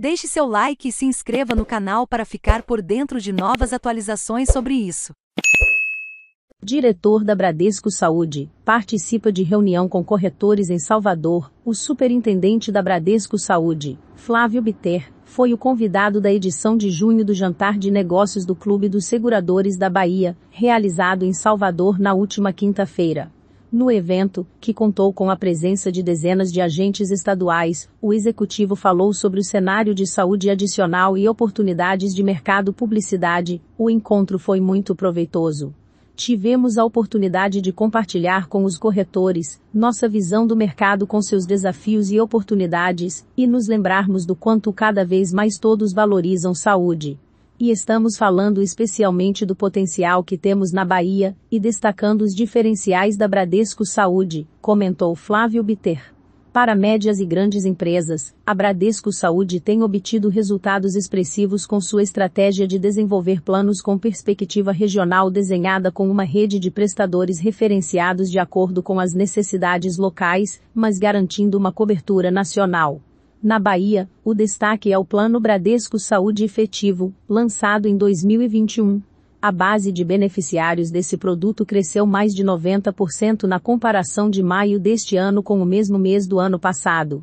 Deixe seu like e se inscreva no canal para ficar por dentro de novas atualizações sobre isso. Diretor da Bradesco Saúde, participa de reunião com corretores em Salvador. O superintendente da Bradesco Saúde, Flávio Biter, foi o convidado da edição de junho do Jantar de Negócios do Clube dos Seguradores da Bahia, realizado em Salvador na última quinta-feira. No evento, que contou com a presença de dezenas de agentes estaduais, o executivo falou sobre o cenário de saúde adicional e oportunidades de mercado publicidade. O encontro foi muito proveitoso. Tivemos a oportunidade de compartilhar com os corretores nossa visão do mercado com seus desafios e oportunidades e nos lembrarmos do quanto cada vez mais todos valorizam saúde. E estamos falando especialmente do potencial que temos na Bahia, e destacando os diferenciais da Bradesco Saúde, comentou Flávio Biter. Para médias e grandes empresas, a Bradesco Saúde tem obtido resultados expressivos com sua estratégia de desenvolver planos com perspectiva regional desenhada com uma rede de prestadores referenciados de acordo com as necessidades locais, mas garantindo uma cobertura nacional. Na Bahia, o destaque é o Plano Bradesco Saúde Efetivo, lançado em 2021. A base de beneficiários desse produto cresceu mais de 90% na comparação de maio deste ano com o mesmo mês do ano passado.